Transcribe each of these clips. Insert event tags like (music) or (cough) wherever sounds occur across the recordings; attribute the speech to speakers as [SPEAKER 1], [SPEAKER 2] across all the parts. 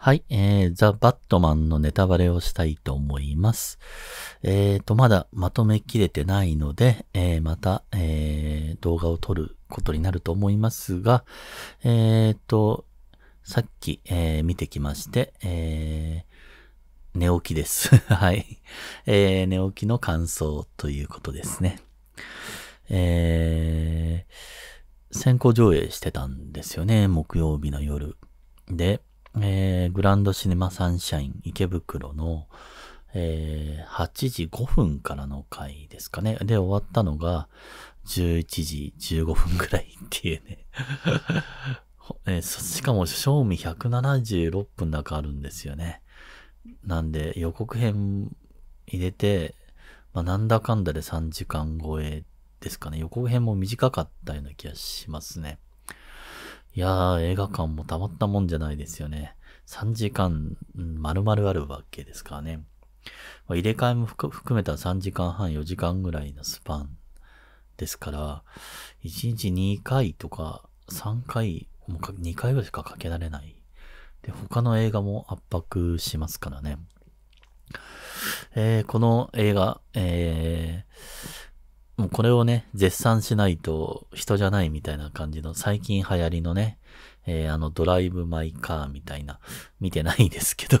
[SPEAKER 1] はい、えー、ザ・バットマンのネタバレをしたいと思います。えーと、まだまとめきれてないので、えー、また、えー、動画を撮ることになると思いますが、えーと、さっき、えー、見てきまして、えー、寝起きです。(laughs) はい、えー。寝起きの感想ということですね。えー、先行上映してたんですよね、木曜日の夜。で、えー、グランドシネマサンシャイン池袋の、えー、8時5分からの回ですかね。で、終わったのが11時15分くらいっていうね。(laughs) えー、しかも、賞味176分だけあるんですよね。なんで、予告編入れて、まあ、なんだかんだで3時間超えですかね。予告編も短かったような気がしますね。いやー、映画館もたまったもんじゃないですよね。3時間、丸々あるわけですからね。入れ替えも含めた3時間半、4時間ぐらいのスパンですから、1日2回とか3回、もう2回ぐらいしかかけられない。で、他の映画も圧迫しますからね。えー、この映画、えー、もうこれをね、絶賛しないと人じゃないみたいな感じの最近流行りのね、えー、あのドライブマイカーみたいな、見てないですけど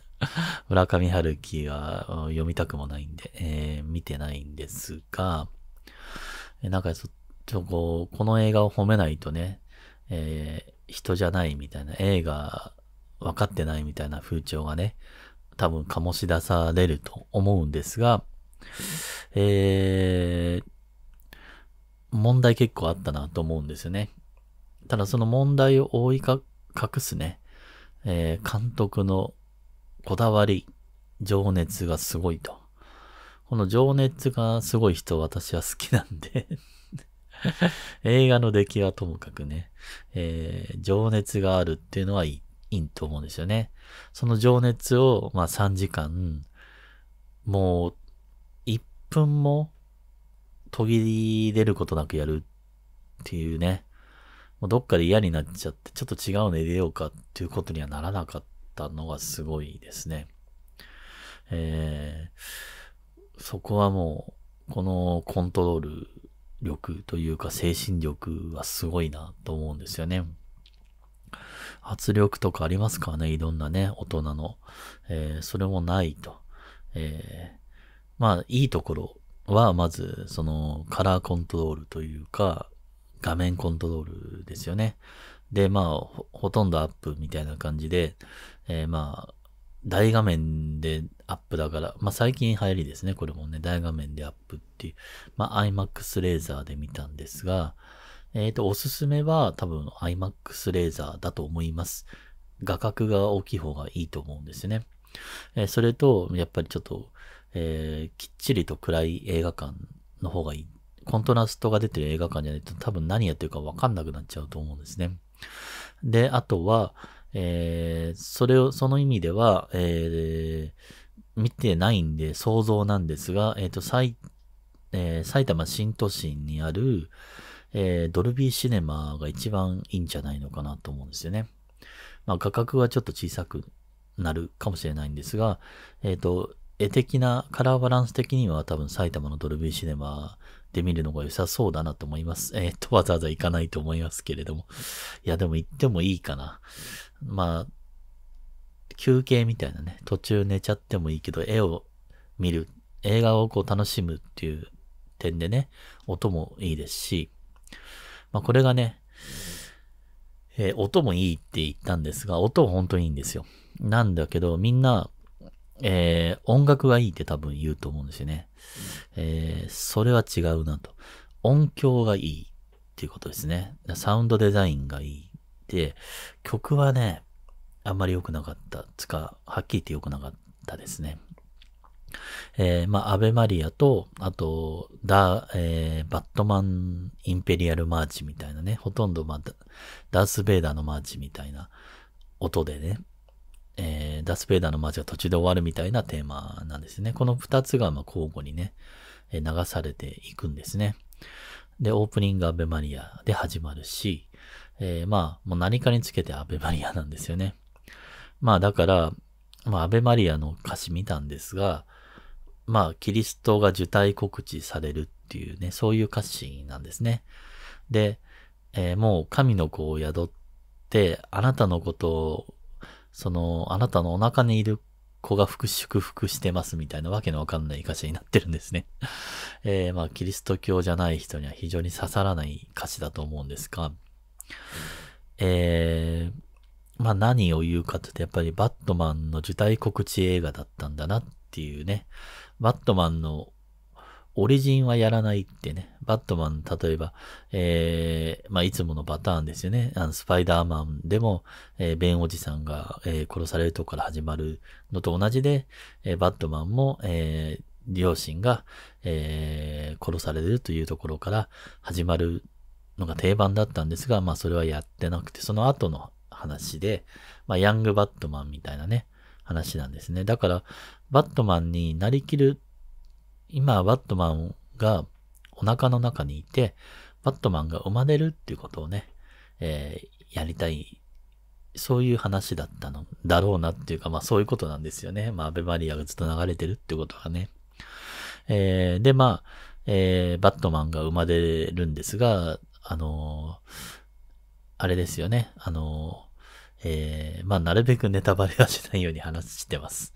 [SPEAKER 1] (laughs) 村上春樹は読みたくもないんで、えー、見てないんですが、なんかちょ、っとこう、この映画を褒めないとね、えー、人じゃないみたいな、映画分かってないみたいな風潮がね、多分醸し出されると思うんですが、えー、問題結構あったなと思うんですよね。ただその問題を覆い隠すね、えー、監督のこだわり、情熱がすごいと。この情熱がすごい人、私は好きなんで (laughs) 映画の出来はともかくね、えー、情熱があるっていうのはいい、いいと思うんですよね。その情熱を、まあ3時間、もう分も途切れることなくやるっていうね。どっかで嫌になっちゃって、ちょっと違うの入れようかっていうことにはならなかったのがすごいですね。えー、そこはもう、このコントロール力というか精神力はすごいなと思うんですよね。圧力とかありますからね、いろんなね、大人の。えー、それもないと。えまあ、いいところは、まず、その、カラーコントロールというか、画面コントロールですよね。で、まあほ、ほとんどアップみたいな感じで、えー、まあ、大画面でアップだから、まあ最近流行りですね、これもね、大画面でアップっていう、まあ iMAX レーザーで見たんですが、えっ、ー、と、おすすめは多分 iMAX レーザーだと思います。画角が大きい方がいいと思うんですよね。えー、それと、やっぱりちょっと、えー、きっちりと暗い映画館の方がいい。コントラストが出てる映画館じゃないと多分何やってるかわかんなくなっちゃうと思うんですね。で、あとは、えー、それを、その意味では、えー、見てないんで想像なんですが、えっ、ー、と、埼、えー、埼玉新都心にある、えー、ドルビーシネマが一番いいんじゃないのかなと思うんですよね。まあ、価格はちょっと小さくなるかもしれないんですが、えっ、ー、と、絵的な、カラーバランス的には多分埼玉のドルビーシネマで見るのが良さそうだなと思います。(laughs) えー、と、わざわざ行かないと思いますけれども。いや、でも行ってもいいかな。まあ、休憩みたいなね、途中寝ちゃってもいいけど、絵を見る、映画をこう楽しむっていう点でね、音もいいですし、まあこれがね、えー、音もいいって言ったんですが、音は本当にいいんですよ。なんだけど、みんな、えー、音楽がいいって多分言うと思うんですよね。えー、それは違うなと。音響がいいっていうことですね。サウンドデザインがいい。で、曲はね、あんまり良くなかった。つか、はっきり言って良くなかったですね。えー、まあ、アベマリアと、あと、ダえー、バットマン・インペリアル・マーチみたいなね、ほとんど、まあ、ダース・ベイダーのマーチみたいな音でね、えー、ダス・ベイダーの街が途中で終わるみたいなテーマなんですね。この二つがま交互にね、流されていくんですね。で、オープニングアベマリアで始まるし、えー、まあ、もう何かにつけてアベマリアなんですよね。まあ、だから、まあ、アベマリアの歌詞見たんですが、まあ、キリストが受胎告知されるっていうね、そういう歌詞なんですね。で、えー、もう神の子を宿って、あなたのことをその、あなたのお腹にいる子が祝福してますみたいなわけのわかんない歌詞になってるんですね。(laughs) えー、まあ、キリスト教じゃない人には非常に刺さらない歌詞だと思うんですが、えー、まあ何を言うかって言ってやっぱりバットマンの受胎告知映画だったんだなっていうね、バットマンのオリジンはやらないってね、バットマン、例えば、えー、まあ、いつものパターンですよね。あの、スパイダーマンでも、えー、ベンおじさんが、えー、殺されるとこから始まるのと同じで、えー、バットマンも、えー、両親が、えー、殺されるというところから始まるのが定番だったんですが、まあ、それはやってなくて、その後の話で、まあ、ヤングバットマンみたいなね、話なんですね。だから、バットマンになりきる今、バットマンがお腹の中にいて、バットマンが生まれるっていうことをね、えー、やりたい、そういう話だったの、だろうなっていうか、まあそういうことなんですよね。まあ、アベマリアがずっと流れてるってことがね。えー、で、まあ、えー、バットマンが生まれるんですが、あのー、あれですよね、あのー、えまあ、なるべくネタバレはしないように話してます。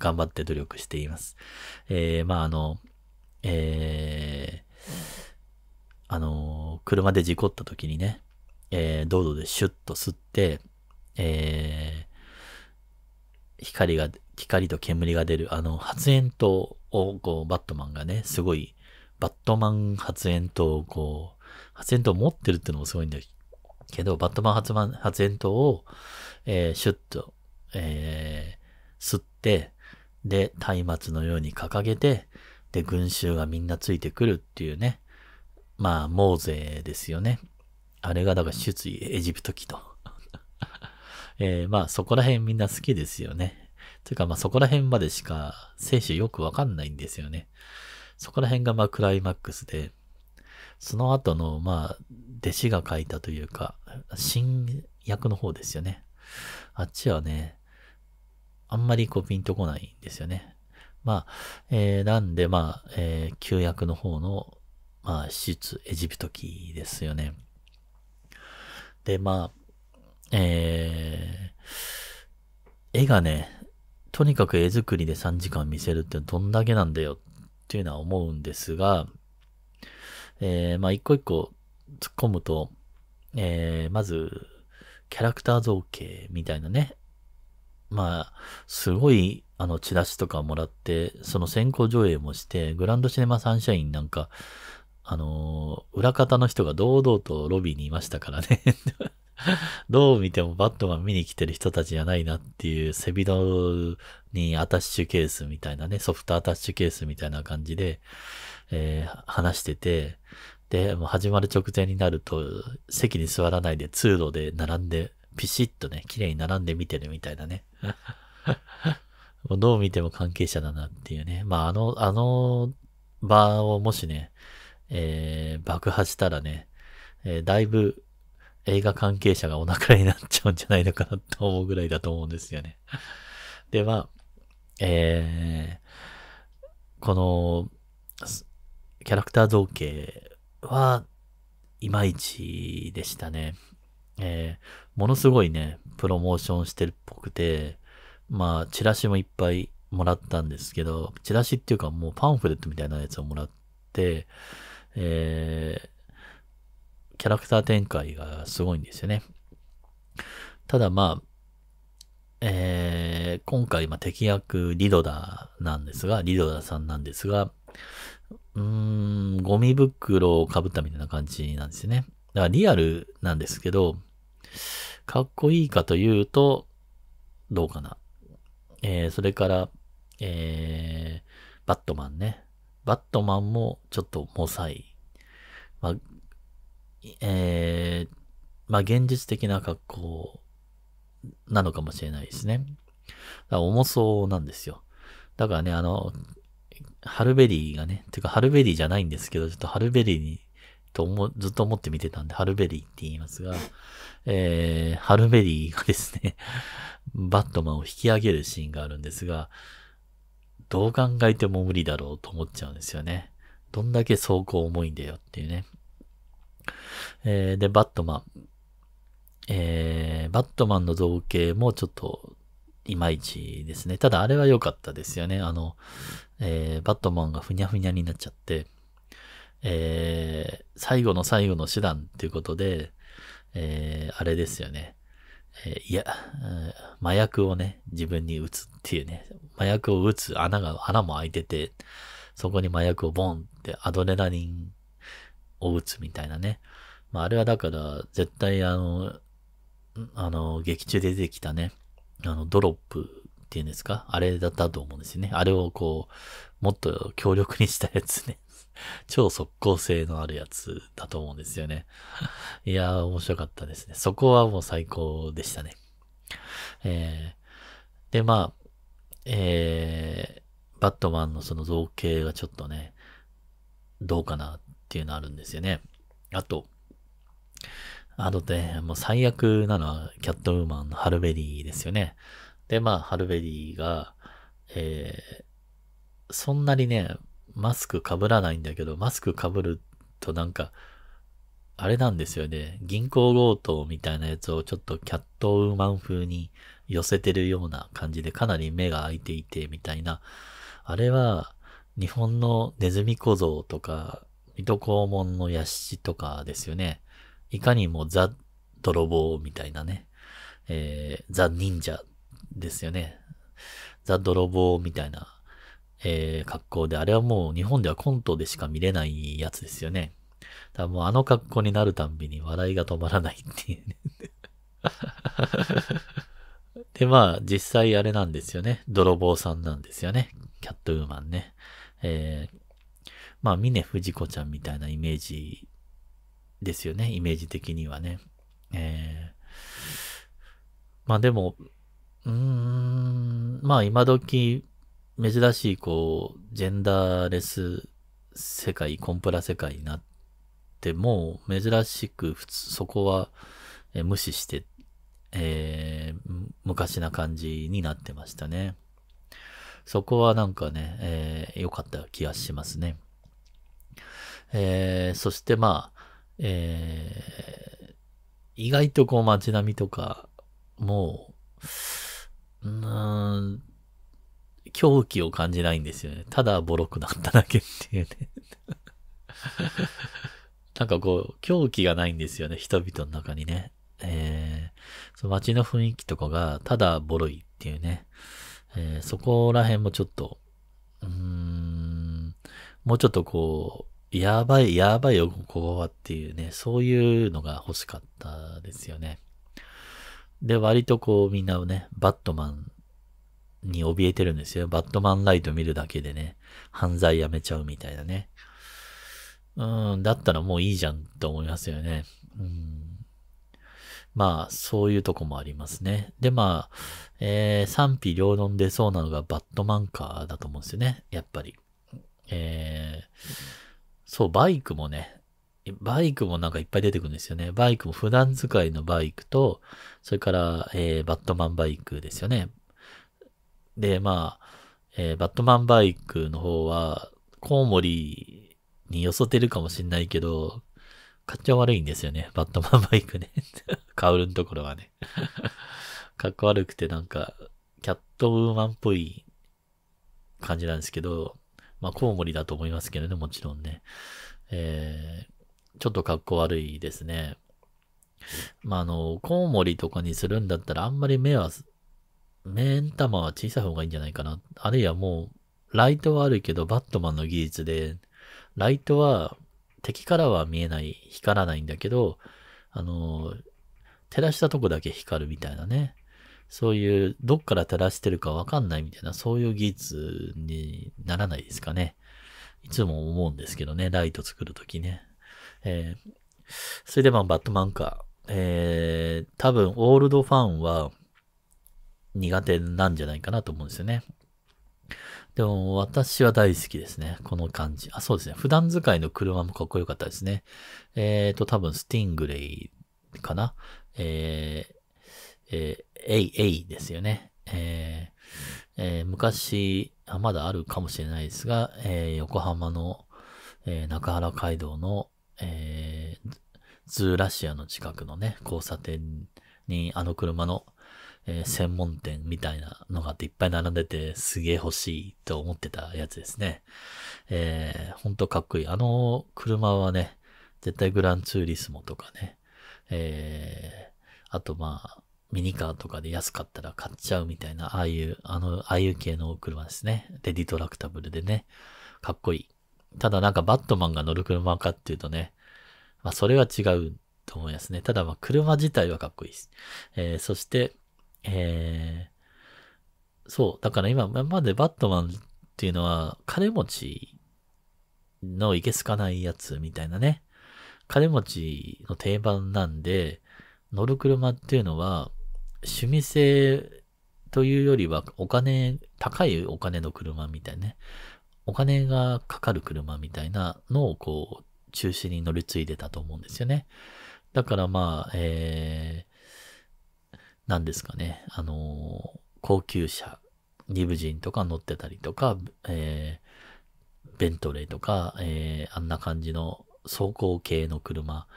[SPEAKER 1] 頑張って努力しています。えー、まああの、えー、あの、車で事故った時にね、えー、道路でシュッと吸って、えー、光が、光と煙が出る、あの、発煙筒を、こう、バットマンがね、すごい、バットマン発煙筒を、こう、発煙筒を持ってるってのもすごいんだけど、バットマン発発煙筒を、えー、シュッと、えー、吸って、で、松明のように掲げて、で、群衆がみんなついてくるっていうね。まあ、モーゼですよね。あれが、だから出エジプト期と。(laughs) えー、まあ、そこら辺みんな好きですよね。というか、まあ、そこら辺までしか聖書よくわかんないんですよね。そこら辺が、まあ、クライマックスで、その後の、まあ、弟子が書いたというか、新訳の方ですよね。あっちはね、あんまりこうピンとこないんですよね。まあ、えー、なんで、まあ、えー、旧約の方の、まあ、出エジプト期ですよね。で、まあ、えー、絵がね、とにかく絵作りで3時間見せるってどんだけなんだよっていうのは思うんですが、えー、まあ、一個一個突っ込むと、えー、まず、キャラクター造形みたいなね、まあ、すごい、あの、チラシとかもらって、その先行上映もして、グランドシネマサンシャインなんか、あのー、裏方の人が堂々とロビーにいましたからね (laughs) どう見てもバットマン見に来てる人たちじゃないなっていう背広にアタッシュケースみたいなね、ソフトアタッシュケースみたいな感じで、えー、話してて、で、もう始まる直前になると、席に座らないで通路で並んで、ピシッとね、綺麗に並んで見てるみたいなね。(laughs) もうどう見ても関係者だなっていうね。まあ、あの、あの場をもしね、えー、爆破したらね、えー、だいぶ映画関係者がお腹になっちゃうんじゃないのかなと思うぐらいだと思うんですよね。で、まあ、えー、この、キャラクター造形は、いまいちでしたね。えー、ものすごいね、プロモーションしてるっぽくて、まあ、チラシもいっぱいもらったんですけど、チラシっていうかもうパンフレットみたいなやつをもらって、えー、キャラクター展開がすごいんですよね。ただまあ、えー、今回、まあ、敵役リドダーなんですが、リドダーさんなんですが、うーん、ゴミ袋をかぶったみたいな感じなんですよね。だからリアルなんですけど、かっこいいかというと、どうかな。えー、それから、えー、バットマンね。バットマンもちょっとモサい。まあ、えー、まあ、現実的な格好なのかもしれないですね。だから重そうなんですよ。だからね、あの、ハルベリーがね、てかハルベリーじゃないんですけど、ちょっとハルベリーにと思、ずっと思って見てたんで、ハルベリーって言いますが、えー、ハルベリーがですね、(laughs) バットマンを引き上げるシーンがあるんですが、どう考えても無理だろうと思っちゃうんですよね。どんだけ走行重いんだよっていうね。えー、で、バットマン。えー、バットマンの造形もちょっと、いまいちですね。ただ、あれは良かったですよね。あの、えー、バットマンがふにゃふにゃになっちゃって、えー、最後の最後の手段っていうことで、えー、あれですよね。えー、いや、麻薬をね、自分に打つっていうね、麻薬を打つ穴が、穴も開いてて、そこに麻薬をボンってアドレナリンを打つみたいなね。まあ、あれはだから、絶対あの、あの、劇中で出てきたね、あの、ドロップっていうんですかあれだったと思うんですよね。あれをこう、もっと強力にしたやつね。超速攻性のあるやつだと思うんですよね。(laughs) いやー、面白かったですね。そこはもう最高でしたね。えー、で、まあ、えー、バットマンのその造形がちょっとね、どうかなっていうのあるんですよね。あと、あとね、もう最悪なのはキャットウーマンのハルベリーですよね。で、まあ、ハルベリーが、えー、そんなにね、マスクかぶらないんだけど、マスクかぶるとなんか、あれなんですよね。銀行強盗みたいなやつをちょっとキャットウーマン風に寄せてるような感じでかなり目が開いていてみたいな。あれは日本のネズミ小僧とか、水戸黄門の屋敷とかですよね。いかにもザ泥棒みたいなね。えー、ザ忍者ですよね。ザ泥棒みたいなえー、格好で、あれはもう日本ではコントでしか見れないやつですよね。だもうあの格好になるたんびに笑いが止まらないっていうね (laughs) で、まあ、実際あれなんですよね。泥棒さんなんですよね。キャットウーマンね。えー、まあ、フジ子ちゃんみたいなイメージですよね。イメージ的にはね。えー、まあでも、うーん、まあ今時、珍しい、こう、ジェンダーレス世界、コンプラ世界になっても、珍しく、普通、そこは、え無視して、えー、昔な感じになってましたね。そこはなんかね、えー、良かった気がしますね。えー、そしてまあ、えー、意外とこう街並みとかも、う、ん、狂気を感じないんですよね。ただボロくなっただけっていうね (laughs) なんかこう、狂気がないんですよね、人々の中にね。えー、その街の雰囲気とかがただボロいっていうね。えー、そこら辺もちょっと、うーん、もうちょっとこう、やばい、やばいよ、ここはっていうね、そういうのが欲しかったですよね。で、割とこう、みんなをね、バットマンに怯えてるんですよ。バットマンライト見るだけでね、犯罪やめちゃうみたいなね。うん、だったらもういいじゃんと思いますよね。うん、まあ、そういうとこもありますね。で、まあ、えー、賛否両論出そうなのがバットマンカーだと思うんですよね。やっぱり。えー、そう、バイクもね、バイクもなんかいっぱい出てくるんですよね。バイクも普段使いのバイクと、それから、えー、バットマンバイクですよね。で、まあ、えー、バットマンバイクの方は、コウモリによそてるかもしんないけど、かっちょ悪いんですよね。バットマンバイクね。(laughs) カウルのところはね。かっこ悪くてなんか、キャットウーマンっぽい感じなんですけど、まあ、コウモリだと思いますけどね、もちろんね。えー、ちょっとかっこ悪いですね。まあ、あの、コウモリとかにするんだったらあんまり目は目ん玉は小さい方がいいんじゃないかな。あるいはもう、ライトはあるけど、バットマンの技術で、ライトは敵からは見えない、光らないんだけど、あの、照らしたとこだけ光るみたいなね。そういう、どっから照らしてるかわかんないみたいな、そういう技術にならないですかね。いつも思うんですけどね、ライト作るときね。えー、それでまあ、バットマンか。えー、多分、オールドファンは、苦手なんじゃないかなと思うんですよね。でも私は大好きですね。この感じ。あ、そうですね。普段使いの車もかっこよかったですね。えっ、ー、と、多分スティングレイかな。えー、えー、エイですよね。えーえー、昔あ、まだあるかもしれないですが、えー、横浜の、えー、中原街道の、えー、ズーラシアの近くのね、交差点にあの車のえー、専門店みたいなのがあっていっぱい並んでてすげえ欲しいと思ってたやつですね。えー、ほんとかっこいい。あの車はね、絶対グランツーリスモとかね、えー、あとまあ、ミニカーとかで安かったら買っちゃうみたいな、ああいう、あの、ああいう系の車ですね。レディトラクタブルでね、かっこいい。ただなんかバットマンが乗る車かっていうとね、まあそれは違うと思いますね。ただまあ車自体はかっこいいです。えー、そして、えー、そう、だから今、までバットマンっていうのは、金持ちのいけすかないやつみたいなね。金持ちの定番なんで、乗る車っていうのは、趣味性というよりは、お金、高いお金の車みたいなね。お金がかかる車みたいなのをこう、中心に乗り継いでたと思うんですよね。だからまあ、えー、なんですかね、あのー、高級車、リブジンとか乗ってたりとか、えー、ベントレーとか、えー、あんな感じの走行系の車、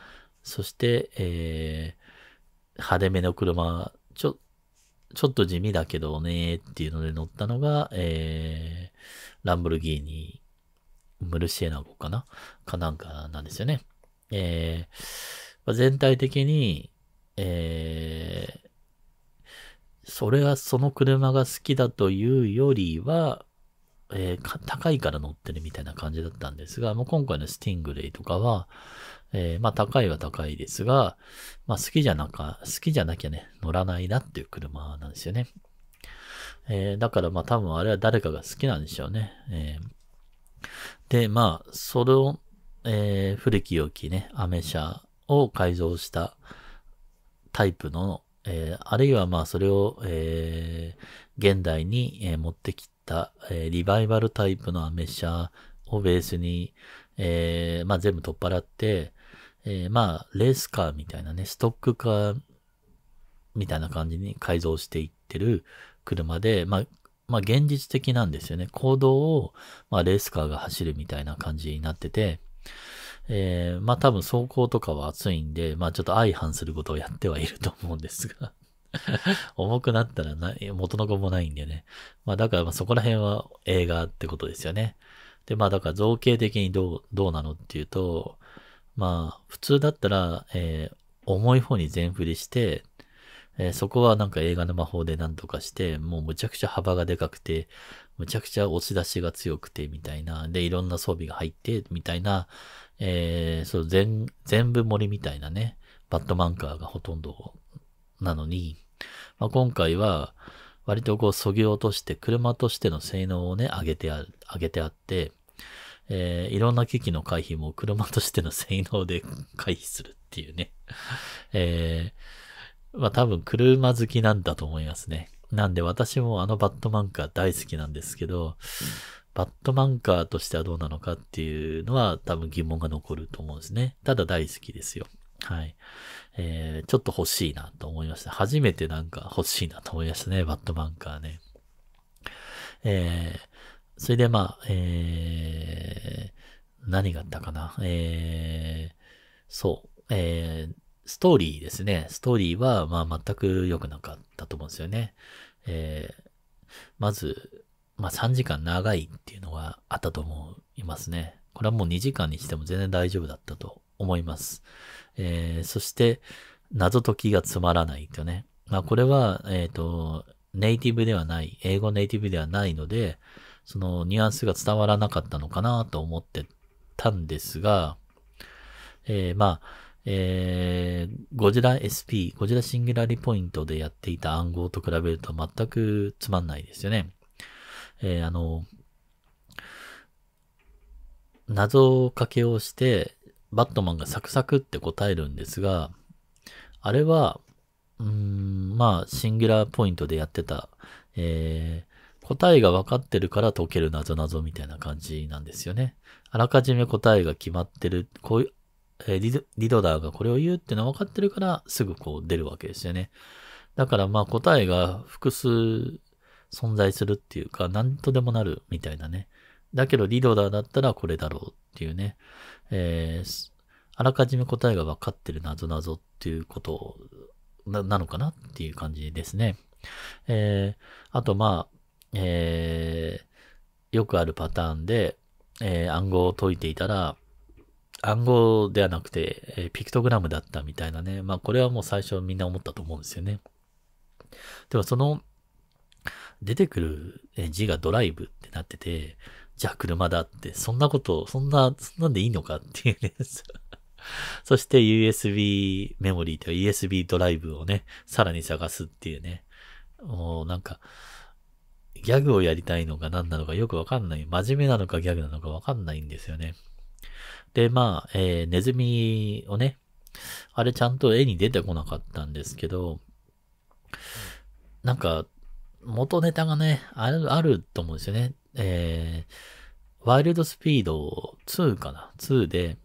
[SPEAKER 1] そして、えー、派手めの車、ちょ、ちょっと地味だけどね、っていうので乗ったのが、えー、ランブルギーニ、ムルシエナゴかなかなんかなんですよね。えー、全体的に、えー、それはその車が好きだというよりは、えー、高いから乗ってるみたいな感じだったんですが、もう今回のスティングレイとかは、えー、まあ高いは高いですが、まあ好きじゃなか、好きじゃなきゃね、乗らないなっていう車なんですよね。えー、だからまあ多分あれは誰かが好きなんでしょうね。えー、で、まあ、それを、えー、古き良きね、アメ車を改造したタイプのえー、あるいはまあそれを、えー、現代に、えー、持ってきた、えリバイバルタイプのアメ車をベースに、えまあ全部取っ払って、えまあレースカーみたいなね、ストックカーみたいな感じに改造していってる車で、まあ、まあ現実的なんですよね。行動を、まあレースカーが走るみたいな感じになってて、えー、まあ多分走行とかは暑いんで、まあちょっと相反することをやってはいると思うんですが (laughs) 重くなったらない、元の子もないんでね。まあだからそこら辺は映画ってことですよね。で、まあだから造形的にどう、どうなのっていうと、まあ普通だったら、えー、重い方に全振りして、えー、そこはなんか映画の魔法で何とかして、もうむちゃくちゃ幅がでかくて、むちゃくちゃ押し出しが強くて、みたいな。で、いろんな装備が入って、みたいな。えー、そう、全、全部森みたいなね。バットマンカーがほとんどなのに、まあ、今回は、割とこう、そぎ落として、車としての性能をね、上げてあ、上げてあって、えー、いろんな機器の回避も車としての性能で (laughs) 回避するっていうね。えー、まあ多分車好きなんだと思いますね。なんで私もあのバットマンカー大好きなんですけど、バットマンカーとしてはどうなのかっていうのは多分疑問が残ると思うんですね。ただ大好きですよ。はい。えー、ちょっと欲しいなと思いました。初めてなんか欲しいなと思いましたね、バットマンカーね。えー、それでまあ、えー、何があったかな。えー、そう、えー、ストーリーですね。ストーリーは、まあ、全く良くなかったと思うんですよね。えー、まず、まあ、3時間長いっていうのがあったと思いますね。これはもう2時間にしても全然大丈夫だったと思います。えー、そして、謎解きがつまらないとね。まあ、これは、えっ、ー、と、ネイティブではない、英語ネイティブではないので、そのニュアンスが伝わらなかったのかなと思ってたんですが、えー、まあ、えー、ゴジラ SP、ゴジラシングラリポイントでやっていた暗号と比べると全くつまんないですよね。えー、あの、謎かけをして、バットマンがサクサクって答えるんですが、あれは、うん、まあ、シングラーポイントでやってた、えー、答えが分かってるから解ける謎謎みたいな感じなんですよね。あらかじめ答えが決まってる、こういう、えリド、リドダーがこれを言うってのは分かってるから、すぐこう出るわけですよね。だからまあ答えが複数存在するっていうか、何とでもなるみたいなね。だけどリドダーだったらこれだろうっていうね。えー、あらかじめ答えが分かってるなぞなぞっていうことなのかなっていう感じですね。えー、あとまあ、えー、よくあるパターンで、えー、暗号を解いていたら、暗号ではなくて、えピクトグラムだったみたいなね。まあこれはもう最初みんな思ったと思うんですよね。でもその出てくる字がドライブってなってて、じゃあ車だって、そんなこと、そんな、そんなんでいいのかっていうね。(laughs) そして USB メモリーという USB ドライブをね、さらに探すっていうね。もうなんか、ギャグをやりたいのか何なのかよくわかんない。真面目なのかギャグなのかわかんないんですよね。で、まあ、えー、ネズミをね、あれちゃんと絵に出てこなかったんですけど、なんか、元ネタがね、ある、あると思うんですよね。えー、ワイルドスピード2かな ?2 で、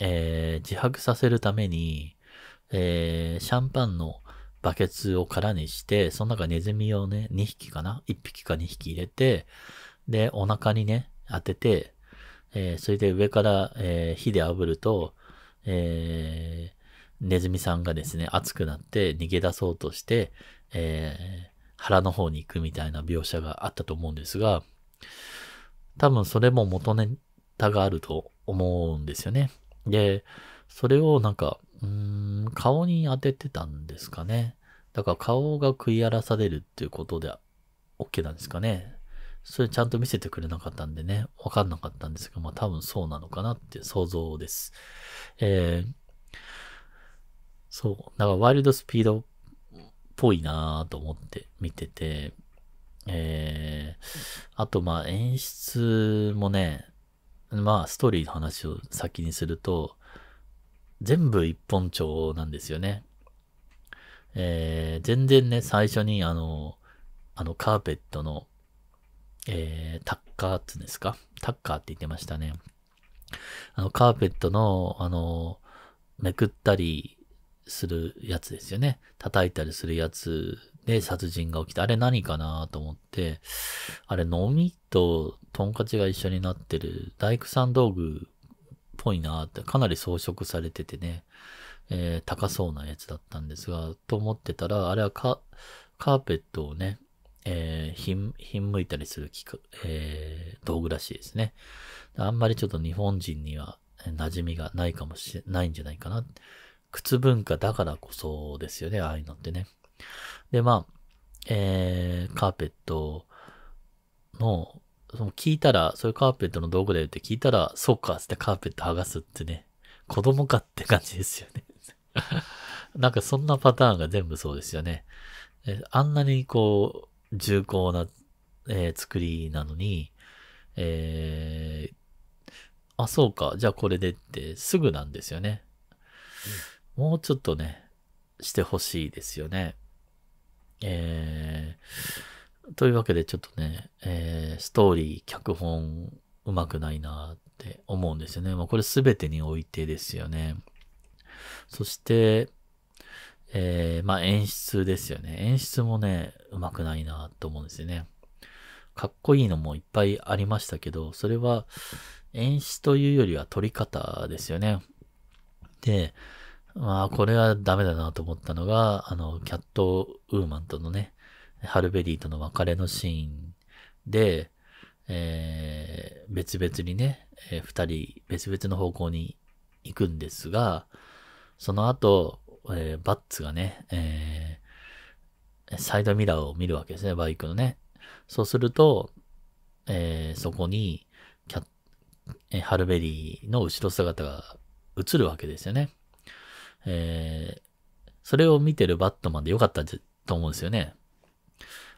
[SPEAKER 1] えー、自白させるために、えー、シャンパンのバケツを空にして、その中ネズミをね、2匹かな ?1 匹か2匹入れて、で、お腹にね、当てて、えー、それで上から、えー、火で炙ると、えー、ネズミさんがですね、熱くなって逃げ出そうとして、え腹の方に行くみたいな描写があったと思うんですが、多分それも元ネタがあると思うんですよね。で、それをなんか、うーん、顔に当ててたんですかね。だから顔が食い荒らされるっていうことで OK なんですかね。それちゃんと見せてくれなかったんでね、わかんなかったんですが、まあ多分そうなのかなって想像です。えー、そう、なんかワイルドスピードっぽいなぁと思って見てて、えー、あとまあ演出もね、まあストーリーの話を先にすると、全部一本調なんですよね。えー、全然ね、最初にあの、あのカーペットのえー、タッカーって言うんですかタッカーって言ってましたね。あの、カーペットの、あの、めくったりするやつですよね。叩いたりするやつで殺人が起きた。あれ何かなと思って、あれ、のみとトンカチが一緒になってる大工さん道具っぽいなって、かなり装飾されててね、えー、高そうなやつだったんですが、と思ってたら、あれはカーペットをね、えー、ひん、ひんむいたりするきく、えー、道具らしいですね。あんまりちょっと日本人には馴染みがないかもしれないんじゃないかな。靴文化だからこそですよね、ああいうのってね。で、まあ、えー、カーペットの、その聞いたら、そういうカーペットの道具だよって聞いたら、そうか、つってカーペット剥がすってね、子供かって感じですよね (laughs) なんかそんなパターンが全部そうですよね。あんなにこう、重厚な、えー、作りなのに、えー、あ、そうか、じゃあこれでってすぐなんですよね。うん、もうちょっとね、してほしいですよね。えー、というわけでちょっとね、えー、ストーリー、脚本、うまくないなって思うんですよね。まあ、これ全てにおいてですよね。そして、えー、まあ演出ですよね。演出もね、うまくないなと思うんですよね。かっこいいのもいっぱいありましたけど、それは演出というよりは撮り方ですよね。で、まあこれはダメだなと思ったのが、あの、キャットウーマンとのね、ハルベリーとの別れのシーンで、えー、別々にね、えー、二人別々の方向に行くんですが、その後、えー、バッツがね、えー、サイドミラーを見るわけですね、バイクのね。そうすると、えー、そこに、キャえハルベリーの後ろ姿が映るわけですよね。えー、それを見てるバットマンでよかったと思うんですよね。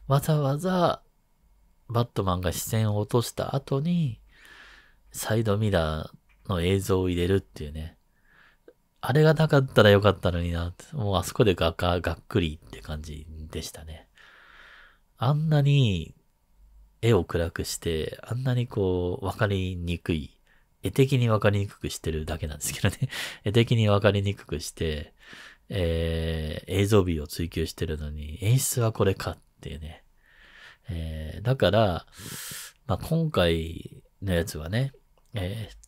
[SPEAKER 1] わざわざ、バットマンが視線を落とした後に、サイドミラーの映像を入れるっていうね。あれがなかったらよかったのになって、もうあそこでがっか、がっくりって感じでしたね。あんなに絵を暗くして、あんなにこう、わかりにくい、絵的にわかりにくくしてるだけなんですけどね。(laughs) 絵的にわかりにくくして、えー、映像美を追求してるのに、演出はこれかっていうね。えー、だから、まあ、今回のやつはね、えー、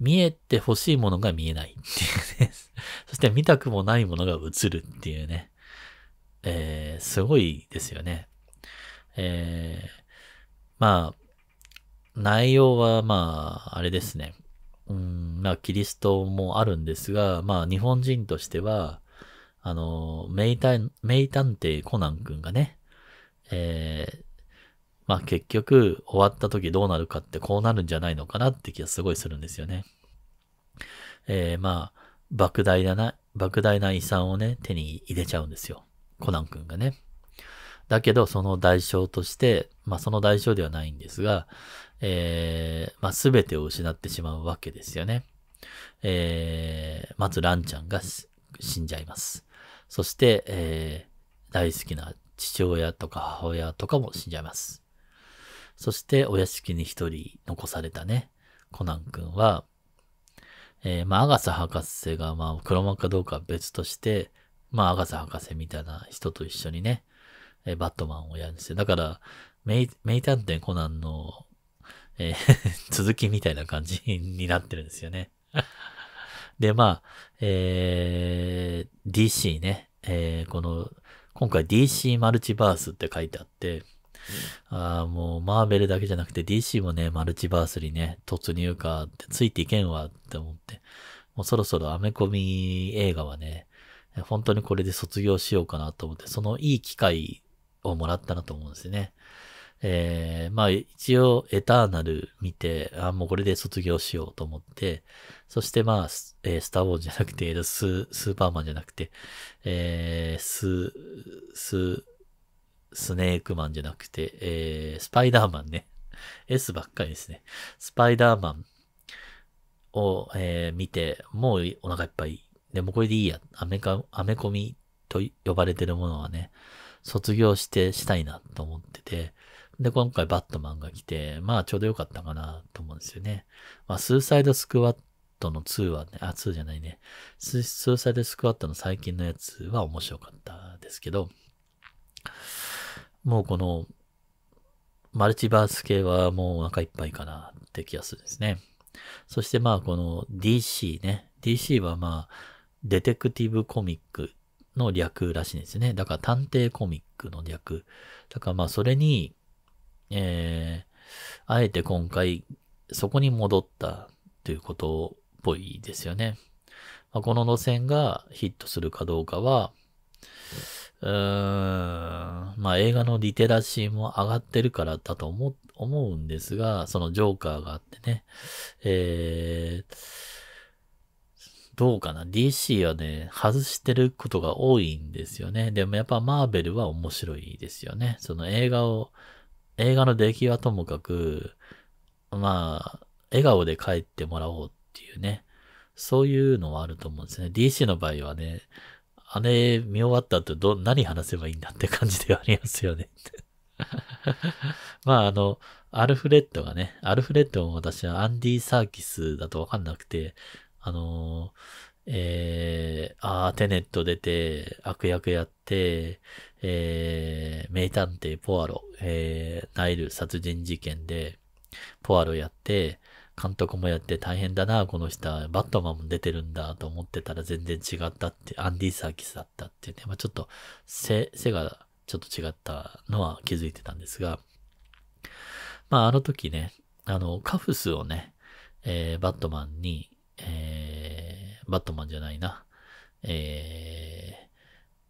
[SPEAKER 1] 見えて欲しいものが見えないっていうね。(laughs) そして見たくもないものが映るっていうね。えー、すごいですよね。えー、まあ、内容はまあ、あれですね。うん、まあ、キリストもあるんですが、まあ、日本人としては、あの、名探名探偵コナン君がね、えー、まあ結局終わった時どうなるかってこうなるんじゃないのかなって気がすごいするんですよね。えー、まあ、莫大なな、莫大な遺産をね、手に入れちゃうんですよ。コナン君がね。だけど、その代償として、まあその代償ではないんですが、えー、まあ全てを失ってしまうわけですよね。えー、まずランちゃんが死んじゃいます。そして、えー、大好きな父親とか母親とかも死んじゃいます。そしてお屋敷に一人残されたね、コナン君は、えー、まあ、アガサ博士が、まあ、黒幕かどうかは別として、まあ、アガサ博士みたいな人と一緒にね、えー、バットマンをやるんですよ。だから、名探偵コナンの、えー、(laughs) 続きみたいな感じになってるんですよね。(laughs) で、まあ、えー、DC ね、えー、この、今回 DC マルチバースって書いてあって、ああ、もうマーベルだけじゃなくて DC もね、マルチバースにね、突入かってついていけんわって思って、もうそろそろアメコミ映画はね、本当にこれで卒業しようかなと思って、そのいい機会をもらったなと思うんですよね。えー、まあ一応エターナル見て、あ、もうこれで卒業しようと思って、そしてまあ、えー、スターウォーズじゃなくてス、スーパーマンじゃなくて、えー、ス、ス、スネークマンじゃなくて、えー、スパイダーマンね。S ばっかりですね。スパイダーマンを、えー、見て、もうお腹いっぱい。でもこれでいいや。アメカアメコミと呼ばれてるものはね、卒業してしたいなと思ってて、で、今回バットマンが来て、まあちょうどよかったかなと思うんですよね。まあ、スーサイドスクワットの2はね、あ、2じゃないね。スーサイドスクワットの最近のやつは面白かったですけど、もうこの、マルチバース系はもうお腹いっぱいかなって気がするんですね。そしてまあこの DC ね。DC はまあ、デテクティブコミックの略らしいんですね。だから探偵コミックの略。だからまあそれに、えー、あえて今回そこに戻ったということっぽいですよね。まあ、この路線がヒットするかどうかは、うーん、まあ映画のリテラシーも上がってるからだと思、思うんですが、そのジョーカーがあってね、えー、どうかな ?DC はね、外してることが多いんですよね。でもやっぱマーベルは面白いですよね。その映画を、映画の出来はともかく、まあ、笑顔で帰ってもらおうっていうね。そういうのはあると思うんですね。DC の場合はね、あれ見終わった後ど、何話せばいいんだって感じではありますよね (laughs) まああの、アルフレッドがね、アルフレッドも私はアンディ・サーキスだとわかんなくて、あのー、えー、あーテネット出て、悪役やって、えー、名探偵ポアロ、えー、ナイル殺人事件で、ポアロやって、監督もやって大変だな、この人は。バットマンも出てるんだと思ってたら全然違ったって、アンディ・サーキスだったっていうね、まあ、ちょっと背、背がちょっと違ったのは気づいてたんですが、まああの時ね、あの、カフスをね、えー、バットマンに、えー、バットマンじゃないな、えー、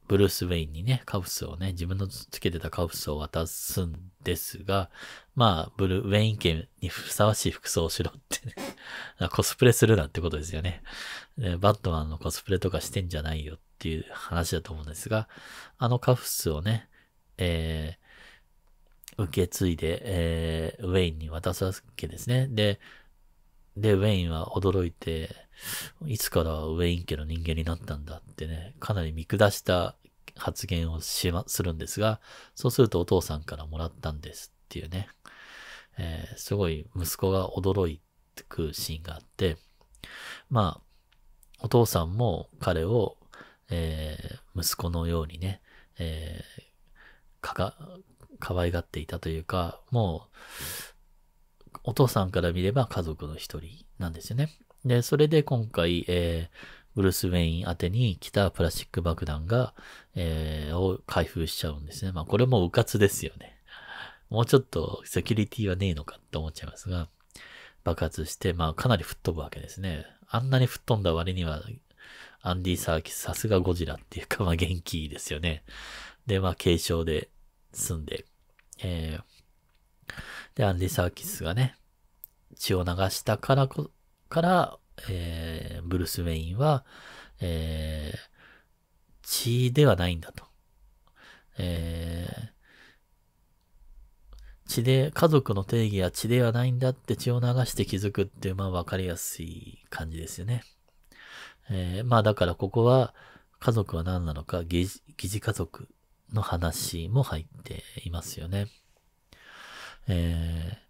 [SPEAKER 1] ブルース・ウェインにね、カフスをね、自分のつけてたカフスを渡すんですが、まあ、ブルー、ウェイン家にふさわしい服装をしろってね (laughs) コスプレするなってことですよね。バットマンのコスプレとかしてんじゃないよっていう話だと思うんですが、あのカフスをね、えー、受け継いで、えー、ウェインに渡すわけですね。で、で、ウェインは驚いて、いつからウェイン家の人間になったんだってね、かなり見下した発言をしま、するんですが、そうするとお父さんからもらったんですっていうね、えー、すごい息子が驚いてくシーンがあって、まあ、お父さんも彼を、えー、息子のようにね、えー、かか、可愛がっていたというか、もう、お父さんから見れば家族の一人なんですよね。で、それで今回、えー、ブルース・ウェイン宛てに来たプラスチック爆弾が、えー、を開封しちゃうんですね。まあ、これもうかつですよね。もうちょっとセキュリティはねえのかって思っちゃいますが、爆発して、まあ、かなり吹っ飛ぶわけですね。あんなに吹っ飛んだ割には、アンディ・サーキス、さすがゴジラっていうか、まあ、元気ですよね。で、まあ、軽傷で済んで、えー、で、アンディ・サーキスがね、血を流したからこ、から、えー、ブルース・ウェインは、えー、血ではないんだと。えー、血で、家族の定義は血ではないんだって血を流して気づくっていう、まあ分かりやすい感じですよね。えー、まあだからここは家族は何なのか、疑似家族の話も入っていますよね。えー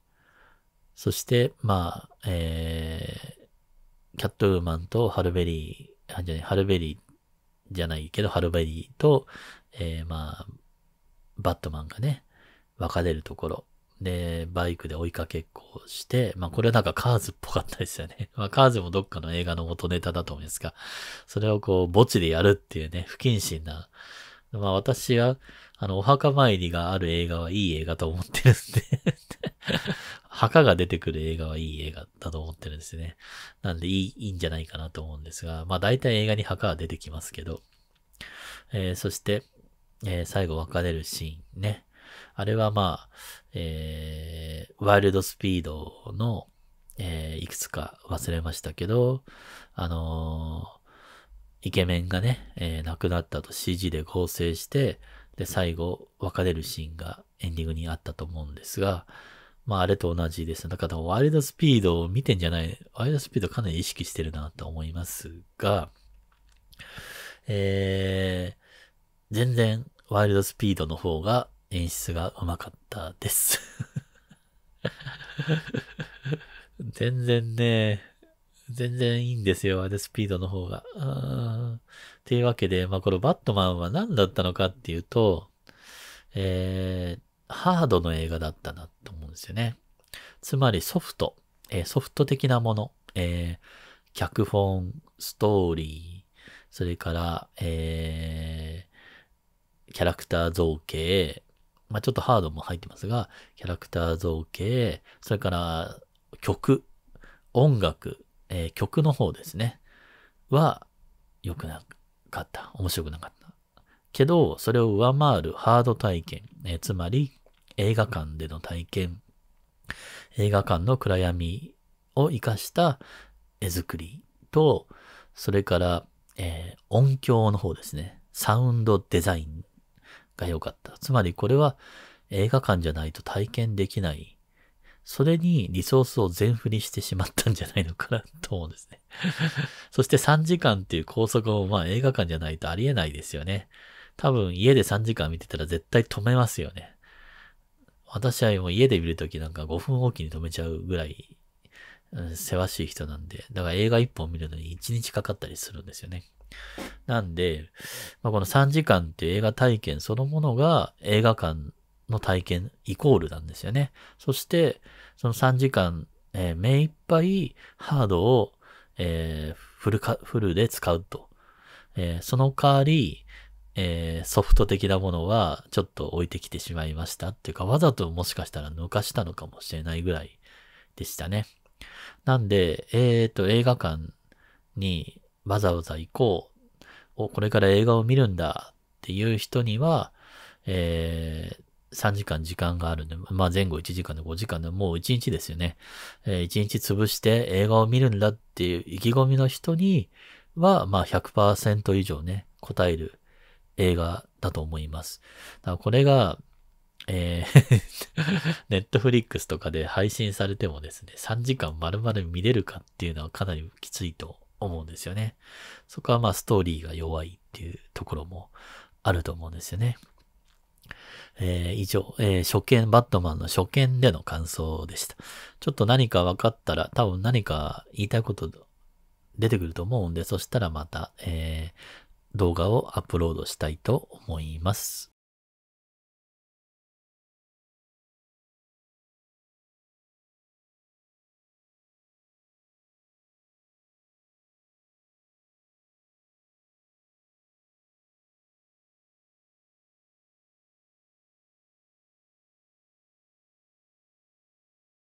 [SPEAKER 1] そして、まあ、えー、キャットウーマンとハルベリー、あ、じゃない、ハルベリーじゃないけど、ハルベリーと、えー、まあ、バットマンがね、別れるところ。で、バイクで追いかけっこをして、まあこれはなんかカーズっぽかったですよね。(laughs) まあカーズもどっかの映画の元ネタだと思うんですが、それをこう墓地でやるっていうね、不謹慎な。まあ私は、あの、お墓参りがある映画はいい映画と思ってるんで墓が出てくる映画はいい映画だと思ってるんですね。なんでいい、いいんじゃないかなと思うんですが、まあ大体映画に墓は出てきますけど、えー、そして、えー、最後別れるシーンね。あれはまあ、えー、ワイルドスピードの、えいくつか忘れましたけど、あのイケメンがね、え亡くなったと CG で合成して、で、最後、別れるシーンがエンディングにあったと思うんですが、まあ、あれと同じですね。だから、ワイルドスピードを見てんじゃない、ワイルドスピードかなり意識してるなと思いますが、えー、全然、ワイルドスピードの方が演出がうまかったです (laughs) 全然ね、全然いいんですよ、ワイルドスピードの方が。というわけで、まあ、このバットマンは何だったのかっていうと、えー、ハードの映画だったなと思うんですよね。つまりソフト、えー、ソフト的なもの、えー、脚本、ストーリー、それから、えー、キャラクター造形、まあ、ちょっとハードも入ってますが、キャラクター造形、それから曲、音楽、えー、曲の方ですね。は、良くなかった。面白くなかった。けど、それを上回るハード体験、えつまり映画館での体験、映画館の暗闇を活かした絵作りと、それから、えー、音響の方ですね。サウンドデザインが良かった。つまりこれは映画館じゃないと体験できない。それにリソースを全振りしてしまったんじゃないのかなと思うんですね。そして3時間っていう拘束もまあ映画館じゃないとありえないですよね。多分家で3時間見てたら絶対止めますよね。私はもう家で見るときなんか5分おきに止めちゃうぐらい、うん、せわしい人なんで、だから映画1本見るのに1日かかったりするんですよね。なんで、まあ、この3時間っていう映画体験そのものが映画館の体験イコールなんですよね。そして、その3時間、えー、目いっぱいハードを、えー、フルか、フルで使うと。えー、その代わり、えー、ソフト的なものはちょっと置いてきてしまいましたっていうか、わざともしかしたら抜かしたのかもしれないぐらいでしたね。なんで、えっ、ー、と、映画館にわざわざ行こう、お、これから映画を見るんだっていう人には、えー、3時間時間があるんで、まあ、前後1時間で5時間でもう1日ですよね。えー、1日潰して映画を見るんだっていう意気込みの人には、まあ100%以上ね、答える映画だと思います。だからこれが、え (laughs) ネットフリックスとかで配信されてもですね、3時間丸々見れるかっていうのはかなりきついと思うんですよね。そこはまあストーリーが弱いっていうところもあると思うんですよね。えー、以上、えー、初見、バットマンの初見での感想でした。ちょっと何か分かったら、多分何か言いたいこと出てくると思うんで、そしたらまた、えー、動画をアップロードしたいと思います。